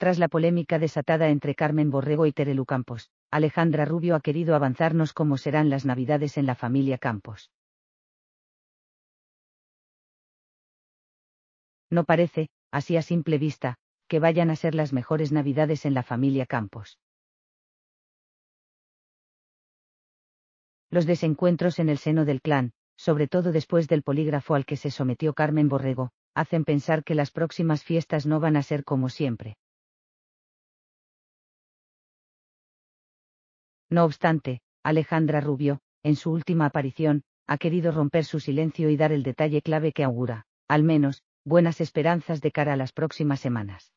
Tras la polémica desatada entre Carmen Borrego y Terelu Campos, Alejandra Rubio ha querido avanzarnos cómo serán las Navidades en la familia Campos. No parece, así a simple vista, que vayan a ser las mejores Navidades en la familia Campos. Los desencuentros en el seno del clan, sobre todo después del polígrafo al que se sometió Carmen Borrego, hacen pensar que las próximas fiestas no van a ser como siempre. No obstante, Alejandra Rubio, en su última aparición, ha querido romper su silencio y dar el detalle clave que augura, al menos, buenas esperanzas de cara a las próximas semanas.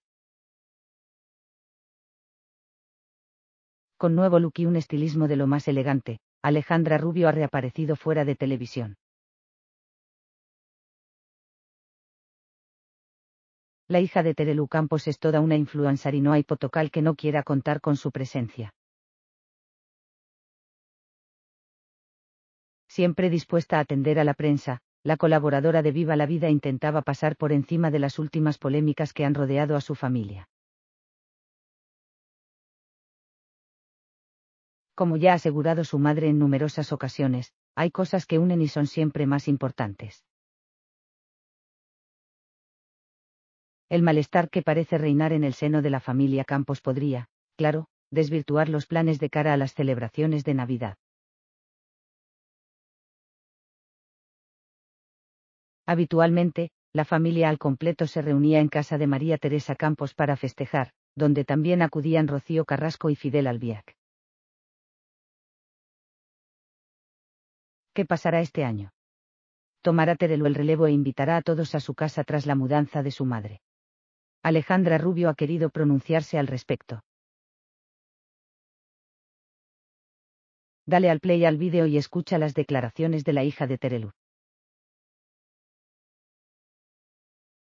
Con nuevo look y un estilismo de lo más elegante, Alejandra Rubio ha reaparecido fuera de televisión. La hija de Terelu Campos es toda una influencer y no hay potocal que no quiera contar con su presencia. siempre dispuesta a atender a la prensa, la colaboradora de Viva la Vida intentaba pasar por encima de las últimas polémicas que han rodeado a su familia. Como ya ha asegurado su madre en numerosas ocasiones, hay cosas que unen y son siempre más importantes. El malestar que parece reinar en el seno de la familia Campos podría, claro, desvirtuar los planes de cara a las celebraciones de Navidad. Habitualmente, la familia al completo se reunía en casa de María Teresa Campos para festejar, donde también acudían Rocío Carrasco y Fidel Albiac. ¿Qué pasará este año? Tomará Terelu el relevo e invitará a todos a su casa tras la mudanza de su madre. Alejandra Rubio ha querido pronunciarse al respecto. Dale al play al vídeo y escucha las declaraciones de la hija de Terelu.